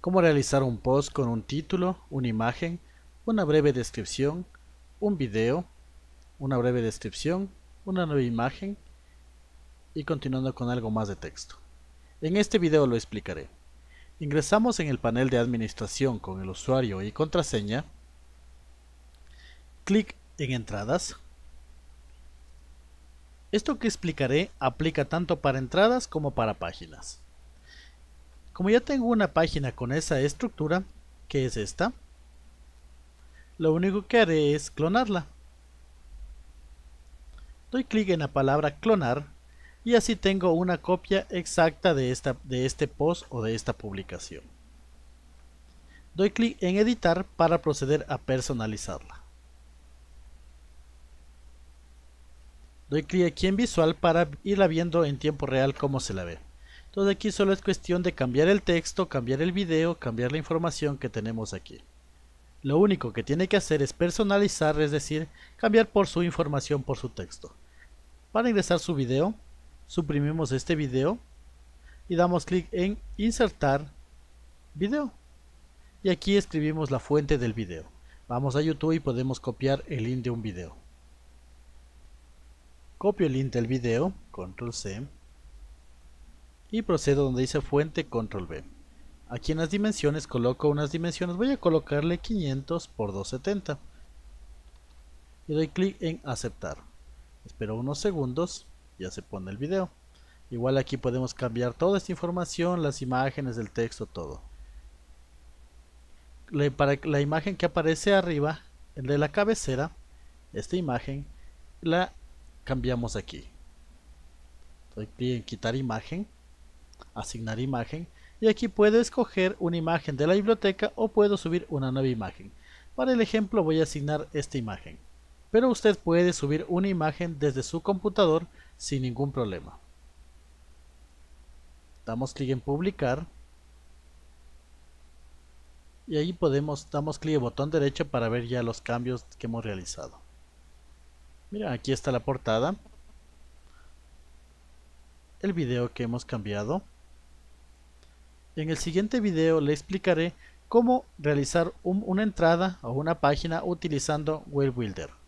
cómo realizar un post con un título, una imagen, una breve descripción, un video, una breve descripción, una nueva imagen y continuando con algo más de texto. En este video lo explicaré. Ingresamos en el panel de administración con el usuario y contraseña, clic en entradas. Esto que explicaré aplica tanto para entradas como para páginas. Como ya tengo una página con esa estructura, que es esta, lo único que haré es clonarla. Doy clic en la palabra clonar y así tengo una copia exacta de, esta, de este post o de esta publicación. Doy clic en editar para proceder a personalizarla. Doy clic aquí en visual para irla viendo en tiempo real cómo se la ve. Entonces aquí solo es cuestión de cambiar el texto, cambiar el video, cambiar la información que tenemos aquí. Lo único que tiene que hacer es personalizar, es decir, cambiar por su información, por su texto. Para ingresar su video, suprimimos este video y damos clic en insertar video. Y aquí escribimos la fuente del video. Vamos a YouTube y podemos copiar el link de un video. Copio el link del video, control C, y procedo donde dice fuente control B. Aquí en las dimensiones coloco unas dimensiones, voy a colocarle 500 por 270 y doy clic en aceptar. Espero unos segundos, ya se pone el video. Igual aquí podemos cambiar toda esta información, las imágenes, el texto, todo. La, para la imagen que aparece arriba, el de la cabecera, esta imagen, la cambiamos aquí. Doy clic en quitar imagen asignar imagen y aquí puedo escoger una imagen de la biblioteca o puedo subir una nueva imagen. Para el ejemplo voy a asignar esta imagen, pero usted puede subir una imagen desde su computador sin ningún problema. Damos clic en publicar y ahí podemos, damos clic en botón derecho para ver ya los cambios que hemos realizado. Mira, aquí está la portada el video que hemos cambiado. En el siguiente video le explicaré cómo realizar una entrada o una página utilizando Builder.